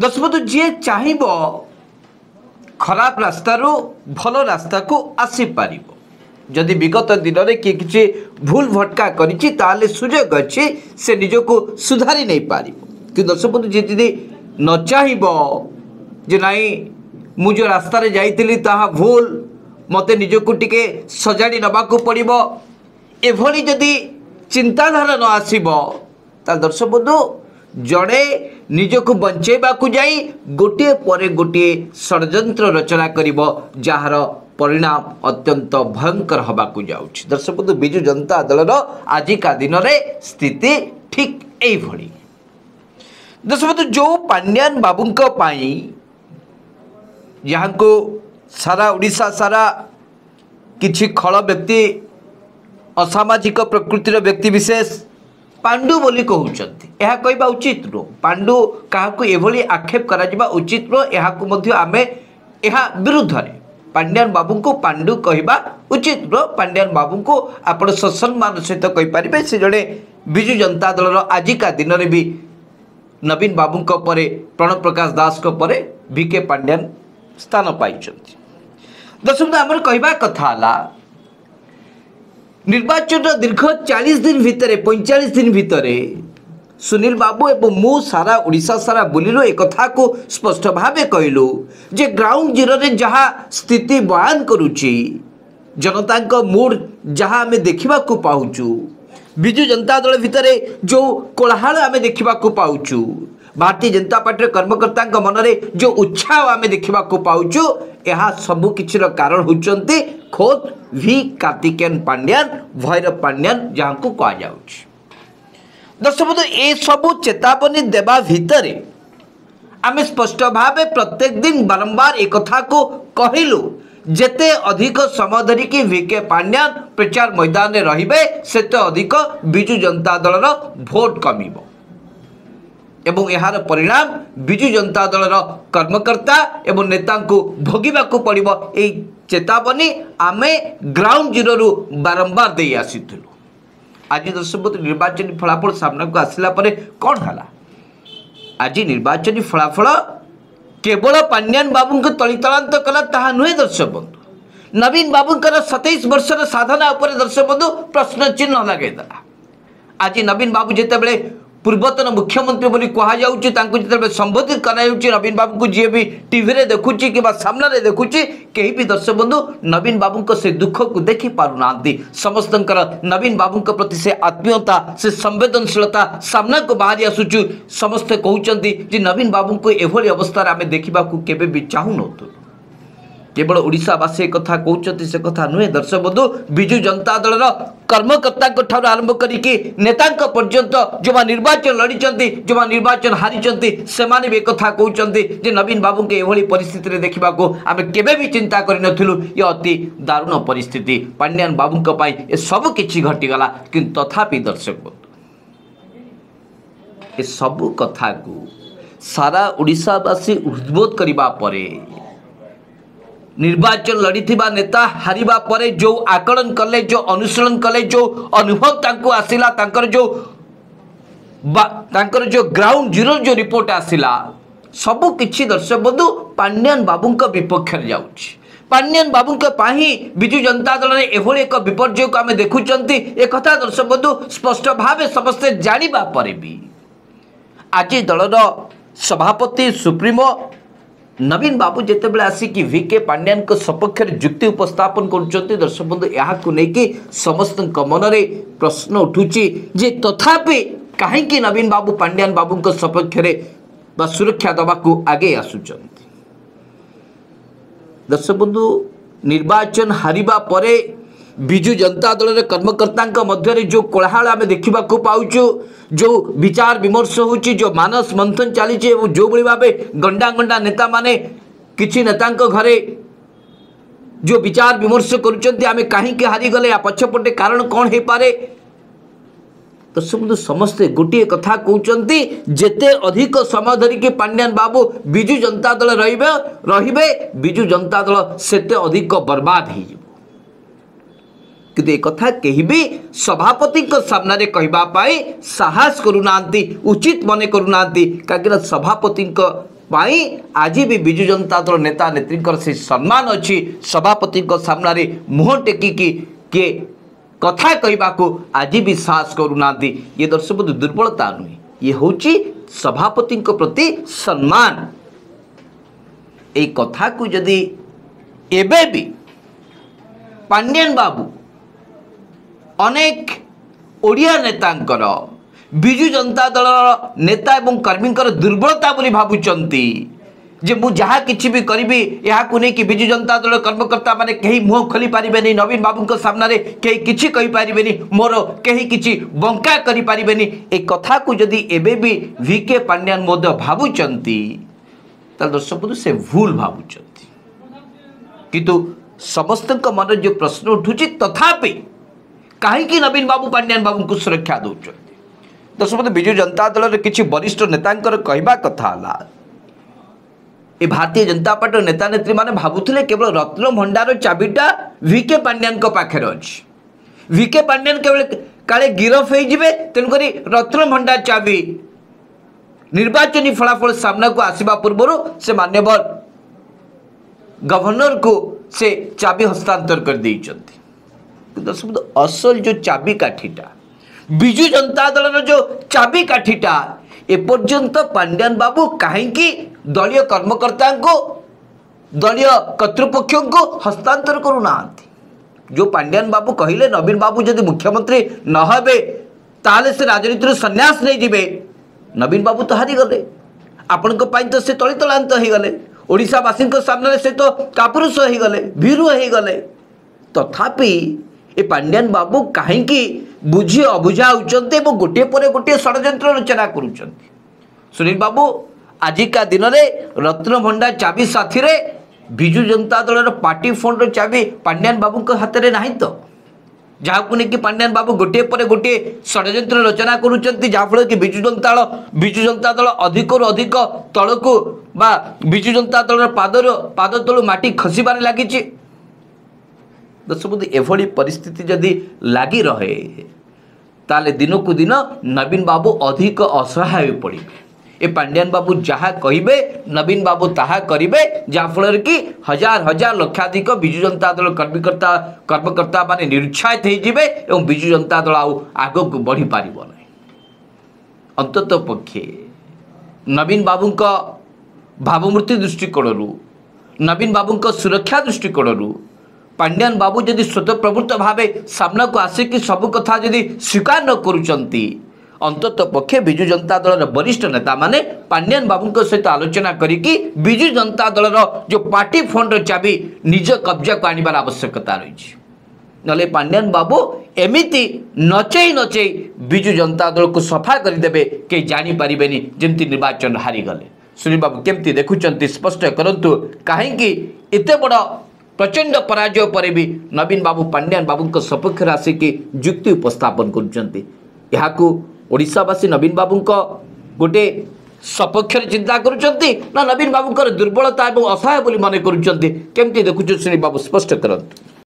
ଦଶବନ୍ଧୁ ଯିଏ ଚାହିଁବ ଖରାପ ରାସ୍ତାରୁ ଭଲ ରାସ୍ତାକୁ ଆସିପାରିବ ଯଦି ବିଗତ ଦିନରେ କିଏ କିଛି ଭୁଲ ଭଟକା କରିଛି ତାହେଲେ ସୁଯୋଗ ଅଛି ସେ ନିଜକୁ ସୁଧାରି ନେଇପାରିବ କିନ୍ତୁ ଦର୍ଶକବନ୍ଧୁ ଯିଏ ଯଦି ନ ଚାହିଁବ ଯେ ନାଇଁ ମୁଁ ଯେଉଁ ରାସ୍ତାରେ ଯାଇଥିଲି ତାହା ଭୁଲ ମୋତେ ନିଜକୁ ଟିକେ ସଜାଡ଼ି ନେବାକୁ ପଡ଼ିବ ଏଭଳି ଯଦି ଚିନ୍ତାଧାରା ନ ଆସିବ ତାହେଲେ ଦର୍ଶକବନ୍ଧୁ ଜଣେ ନିଜକୁ ବଞ୍ଚେଇବାକୁ ଯାଇ ଗୋଟିଏ ପରେ ଗୋଟିଏ ଷଡ଼ଯନ୍ତ୍ର ରଚନା କରିବ ଯାହାର ପରିଣାମ ଅତ୍ୟନ୍ତ ଭୟଙ୍କର ହେବାକୁ ଯାଉଛି ଦର୍ଶକ ବନ୍ଧୁ ବିଜୁ ଜନତା ଦଳର ଆଜିକା ଦିନରେ ସ୍ଥିତି ଠିକ୍ ଏଇଭଳି ଦର୍ଶକ ବନ୍ଧୁ ଯେଉଁ ପାଣ୍ଡିଆନ ବାବୁଙ୍କ ପାଇଁ ଯାହାଙ୍କୁ ସାରା ଓଡ଼ିଶା ସାରା କିଛି ଖଳ ବ୍ୟକ୍ତି ଅସାମାଜିକ ପ୍ରକୃତିର ବ୍ୟକ୍ତିବିଶେଷ ପାଣ୍ଡୁ ବୋଲି କହୁଛନ୍ତି ଏହା କହିବା ଉଚିତ ନୁହଁ ପାଣ୍ଡୁ କାହାକୁ ଏଭଳି ଆକ୍ଷେପ କରାଯିବା ଉଚିତ ନୁହଁ ଏହାକୁ ମଧ୍ୟ ଆମେ ଏହା ବିରୁଦ୍ଧରେ ପାଣ୍ଡିଆନ ବାବୁଙ୍କୁ ପାଣ୍ଡୁ କହିବା ଉଚିତ ନୁହଁ ପାଣ୍ଡିଆନ ବାବୁଙ୍କୁ ଆପଣ ସସମ୍ମାନ ସହିତ କହିପାରିବେ ସେ ଜଣେ ବିଜୁ ଜନତା ଦଳର ଆଜିକା ଦିନରେ ବି ନବୀନ ବାବୁଙ୍କ ପରେ ପ୍ରଣବ ପ୍ରକାଶ ଦାସଙ୍କ ପରେ ଭିକେ ପାଣ୍ଡିଆନ ସ୍ଥାନ ପାଇଛନ୍ତି ଦେଖନ୍ତୁ ଆମର କହିବା କଥା ହେଲା निर्वाचन दीर्घ चालीस दिन भितर पैंचाश दिन भितर सुनील बाबू एवं मु सारा ओडा सारा बुलू एक स्पष्ट भाव कहलु जे ग्राउंड जीरो में जहाँ स्थिति बयान करुच्ची जनता मुड जहाँ आम देखा पाचु विजु जनता दल भितर जो कोलाहल आम देखा पाचु भारतीय जनता पार्टी कर्मकर्ता मनरे जो उत्साह आम देखा पाचु यह सबकि कारण होती खोद ଭି କାର୍ତ୍ତିକେୟନ ପାଣ୍ଡିଆନ ଭୈରବ ପାଣ୍ଡିଆନ ଯାହାଙ୍କୁ କୁହାଯାଉଛି ଦର୍ଶକ ବନ୍ଧୁ ଏସବୁ ଚେତାବନୀ ଦେବା ଭିତରେ ଆମେ ସ୍ପଷ୍ଟ ଭାବେ ପ୍ରତ୍ୟେକ ଦିନ ବାରମ୍ବାର ଏ କଥାକୁ କହିଲୁ ଯେତେ ଅଧିକ ସମୟ ଧରିକି ଭି କେ ପାଣ୍ଡିଆନ ପ୍ରଚାର ମୈଦାନରେ ରହିବେ ସେତେ ଅଧିକ ବିଜୁ ଜନତା ଦଳର ଭୋଟ୍ କମିବ ଏବଂ ଏହାର ପରିଣାମ ବିଜୁ ଜନତା ଦଳର କର୍ମକର୍ତ୍ତା ଏବଂ ନେତାଙ୍କୁ ଭୋଗିବାକୁ ପଡ଼ିବ ଏହି ଚେତାବନୀ ଆମେ ଗ୍ରାଉଣ୍ଡ ଜିରୋରୁ ବାରମ୍ବାର ଦେଇ ଆସିଥିଲୁ ଆଜି ଦର୍ଶକବନ୍ଧୁ ନିର୍ବାଚନୀ ଫଳାଫଳ ସାମ୍ନାକୁ ଆସିଲା ପରେ କ'ଣ ହେଲା ଆଜି ନିର୍ବାଚନୀ ଫଳାଫଳ କେବଳ ପାଣ୍ଡିଆନ ବାବୁଙ୍କୁ ତଳିତଳାନ୍ତ କଲା ତାହା ନୁହେଁ ଦର୍ଶକବନ୍ଧୁ ନବୀନ ବାବୁଙ୍କର ସତେଇଶ ବର୍ଷର ସାଧନା ଉପରେ ଦର୍ଶକବନ୍ଧୁ ପ୍ରଶ୍ନଚିହ୍ନ ଲଗାଇଦେଲା ଆଜି ନବୀନ ବାବୁ ଯେତେବେଳେ पूर्वतन मुख्यमंत्री बोली कहूँ जो संबोधित कराऊँ नवीन बाबू को जी भी टी देखुची कि सान देखुची कहीं भी दर्शक बंधु नवीन बाबू को से दुख को देख पार ना समस्त नवीन बाबू के प्रति से आत्मीयता से संवेदनशीलता सामना को बाहरी आसुचु समस्ते कहते नवीन बाबू को यह अवस्था आम देखा के चाहू नौ কেবল ওড়িশাবাসী একথা কৌঁচি সে কথা নুহে দর্শক বন্ধু বিজু জনতা দলর কর্মকর্তা ঠার আরম্ভ করি নেতা পর্যন্ত যে নির্বাচন লড়িছেন যে নির্বাচন হারিছেন সে কথা কৌঁচান যে নবীন বাবুকে এভাবে পরিস্থিতি দেখা আমি কেবে বি চিন্তা করে নথিলু ইয়ে অতি দারুণ পরিস্থিতি পাণ্ডিয়ান বাবুঙ্ এসবু কিছু ঘটিগলা কিন্তু তথাপি দর্শক বন্ধু এসবু কথা সারা ওড়িশাবাসী উদ্বোধ করা পরে ନିର୍ବାଚନ ଲଢ଼ିଥିବା ନେତା ହାରିବା ପରେ ଯେଉଁ ଆକଳନ କଲେ ଯେଉଁ ଅନୁଶୀଳନ କଲେ ଯେଉଁ ଅନୁଭବ ତାଙ୍କୁ ଆସିଲା ତାଙ୍କର ଯେଉଁ ତାଙ୍କର ଯେଉଁ ଗ୍ରାଉଣ୍ଡ ଜିରୋ ଯେଉଁ ରିପୋର୍ଟ ଆସିଲା ସବୁ କିଛି ଦର୍ଶକ ବନ୍ଧୁ ପାଣ୍ଡିଆନ ବାବୁଙ୍କ ବିପକ୍ଷରେ ଯାଉଛି ପାଣ୍ଡିଆନ ବାବୁଙ୍କ ପାଇଁ ବିଜୁ ଜନତା ଦଳରେ ଏଭଳି ଏକ ବିପର୍ଯ୍ୟୟକୁ ଆମେ ଦେଖୁଛନ୍ତି ଏ କଥା ଦର୍ଶକ ବନ୍ଧୁ ସ୍ପଷ୍ଟ ଭାବେ ସମସ୍ତେ ଜାଣିବା ପରେ ବି ଆଜି ଦଳର ସଭାପତି ସୁପ୍ରିମୋ नवीन बाबु जति बेला आसिक भिके पाण्ड्यानको सपक्षा जुक्ति उपस्पन गर् समस्त मनै प्रश्न जे उठुपि काहीँक नवीन बाबु पाण्ड्यान बाबुको सपक्षर सुरक्षा को आगे आसु दर्शक बन्धु निर्वाचन हार परे विजु जनता दल कर्मकर्ता जो कोलाहल आम देखा पाच जो विचार विमर्श हो जो मानस मंथन चली जो भाई भाव गंडा गंडा नेता मैंने किसी नेता घरे जो विचार विमर्श कहीं हारीगले या पक्षपटे कारण कौन हो पाए तो सब समस्ते गोटे कथा कौन जिते अधिक समय धरिकी पांड्यान बाबू विजु जनता दल रे विजु जनता दल से अधिक बर्बाद हो कि कथा कही भी सभापति सामन कहवापी साहस करूना उचित मन करूना कहीं सभापति आज भी विजु जनता दल नेता नेत्री से सम्मान अच्छी सभापति सामन मुह टेक किए कथा कहवाक आज भी साहस करूना ये दर्शक दुर्बलता नुहे ये हूँ सभापति प्रति सम्मान यथा को जदि एवं पांडियान बाबू अनेक ओडिया नेता विजु जनता दल नेता एवं कर्मी दुर्बलता भावुंट जे मुझे किसी भी करी यहाँ कि विजु जनता दल कर्मकर्ता मैंने के मुह खोली पारे नहीं नवीन बाबू को सामने रे कहीं किसी कही पारे नहीं मोर कहीं किसी बंका करें एक कथा को जदि एवं विके पांड्यान मोद भावुंत दर्शक बंधु से भूल भावुंत कितु समस्त मन जो प्रश्न उठू तथापि तो କାହିଁକି ନବୀନ ବାବୁ ପାଣ୍ଡିଆନ ବାବୁଙ୍କୁ ସୁରକ୍ଷା ଦେଉଛନ୍ତି ଦଶମତେ ବିଜୁ ଜନତା ଦଳର କିଛି ବରିଷ୍ଠ ନେତାଙ୍କର କହିବା କଥା ହେଲା ଏ ଭାରତୀୟ ଜନତା ପାର୍ଟିର ନେତାନେତ୍ରୀମାନେ ଭାବୁଥିଲେ କେବଳ ରତ୍ନ ଭଣ୍ଡାର ଚାବିଟା ଭିକେ ପାଣ୍ଡିଆନଙ୍କ ପାଖରେ ଅଛି ଭିକେ ପାଣ୍ଡିଆନ କେବଳ କାଳେ ଗିରଫ ହୋଇଯିବେ ତେଣୁକରି ରତ୍ନ ଭଣ୍ଡାର ଚାବି ନିର୍ବାଚନୀ ଫଳାଫଳ ସାମ୍ନାକୁ ଆସିବା ପୂର୍ବରୁ ସେ ମାନ୍ୟବର ଗଭର୍ଣ୍ଣରକୁ ସେ ଚାବି ହସ୍ତାନ୍ତର କରିଦେଇଛନ୍ତି दर्शक असल जो चाबी काठीटा विजु जनता दल जो चाबी काठीटा एपर्तंत पांड्यान बाबू कहीं दलियों कर्मकर्ता दलय कर्तृपक्ष को हस्तांतर करूना जो पांड्यान बाबू कहले नवीन बाबू जदि मुख्यमंत्री न हे ताल से राजनीति सन्यास नहीं जब नवीन बाबू तो हारीगले आपण तो से तली तलांत तो हो गले ओडावासी सामने से तो कापुरुष हो गले भीरु हो गले तथापि तो ଏ ପାଣ୍ଡିଆନ ବାବୁ କାହିଁକି ବୁଝି ଅବୁଝା ହେଉଛନ୍ତି ଏବଂ ଗୋଟିଏ ପରେ ଗୋଟିଏ ଷଡ଼ଯନ୍ତ୍ର ରଚନା କରୁଛନ୍ତି ସୁନୀଲ ବାବୁ ଆଜିକା ଦିନରେ ରତ୍ନଭଣ୍ଡା ଚାବି ସାଥିରେ ବିଜୁ ଜନତା ଦଳର ପାର୍ଟି ଫଣ୍ଡର ଚାବି ପାଣ୍ଡିଆନ ବାବୁଙ୍କ ହାତରେ ନାହିଁ ତ ଯାହାକୁ ନେଇକି ପାଣ୍ଡିଆନ ବାବୁ ଗୋଟିଏ ପରେ ଗୋଟିଏ ଷଡ଼ଯନ୍ତ୍ର ରଚନା କରୁଛନ୍ତି ଯାହାଫଳରେ କି ବିଜୁ ଜନତା ଦଳ ବିଜୁ ଜନତା ଦଳ ଅଧିକରୁ ଅଧିକ ତଳକୁ ବା ବିଜୁ ଜନତା ଦଳର ପାଦରୁ ପାଦ ତଳୁ ମାଟି ଖସିବାରେ ଲାଗିଛି ଦଶବନ୍ଧୁ ଏଭଳି ପରିସ୍ଥିତି ଯଦି ଲାଗି ରହେ ତାହେଲେ ଦିନକୁ ଦିନ ନବୀନ ବାବୁ ଅଧିକ ଅସହାୟ ପଡ଼ିବେ ଏ ପାଣ୍ଡିଆନ ବାବୁ ଯାହା କହିବେ ନବୀନ ବାବୁ ତାହା କରିବେ ଯାହାଫଳରେ କି ହଜାର ହଜାର ଲକ୍ଷାଧିକ ବିଜୁ ଜନତା ଦଳ କର୍ମୀକର୍ତ୍ତା କର୍ମକର୍ତ୍ତାମାନେ ନିରୁତ୍ସାହିତ ହେଇଯିବେ ଏବଂ ବିଜୁ ଜନତା ଦଳ ଆଉ ଆଗକୁ ବଢ଼ିପାରିବ ନାହିଁ ଅନ୍ତତଃ ପକ୍ଷେ ନବୀନ ବାବୁଙ୍କ ଭାବମୂର୍ତ୍ତି ଦୃଷ୍ଟିକୋଣରୁ ନବୀନ ବାବୁଙ୍କ ସୁରକ୍ଷା ଦୃଷ୍ଟିକୋଣରୁ ପାଣ୍ଡିଆନ ବାବୁ ଯଦି ସ୍ୱତଃପ୍ରବୃତ୍ତ ଭାବେ ସାମ୍ନାକୁ ଆସିକି ସବୁ କଥା ଯଦି ସ୍ୱୀକାର ନ କରୁଛନ୍ତି ଅନ୍ତତଃ ପକ୍ଷେ ବିଜୁ ଜନତା ଦଳର ବରିଷ୍ଠ ନେତାମାନେ ପାଣ୍ଡିଆନ ବାବୁଙ୍କ ସହିତ ଆଲୋଚନା କରିକି ବିଜୁ ଜନତା ଦଳର ଯେଉଁ ପାର୍ଟି ଫଣ୍ଡର ଚାବି ନିଜ କବ୍ଜାକୁ ଆଣିବାର ଆବଶ୍ୟକତା ରହିଛି ନହେଲେ ପାଣ୍ଡିଆନ ବାବୁ ଏମିତି ନଚେଇ ନଚେଇ ବିଜୁ ଜନତା ଦଳକୁ ସଫା କରିଦେବେ କେହି ଜାଣିପାରିବେନି ଯେମିତି ନିର୍ବାଚନ ହାରିଗଲେ ସୁନୀଲ ବାବୁ କେମିତି ଦେଖୁଛନ୍ତି ସ୍ପଷ୍ଟ କରନ୍ତୁ କାହିଁକି ଏତେ ବଡ଼ प्रचण्ड पराजय पर वि नवीन बाबु पाण्ड्यान बाबुको सपक्षर आसिक जुक्ति उपस्पन गर्सी नवीन बाबुको गटे सपक्षर चिन्ता नवीन बाबुको दुर्बलता असहाय मनकुन चाहिँ के बाबू स्पष्ट कति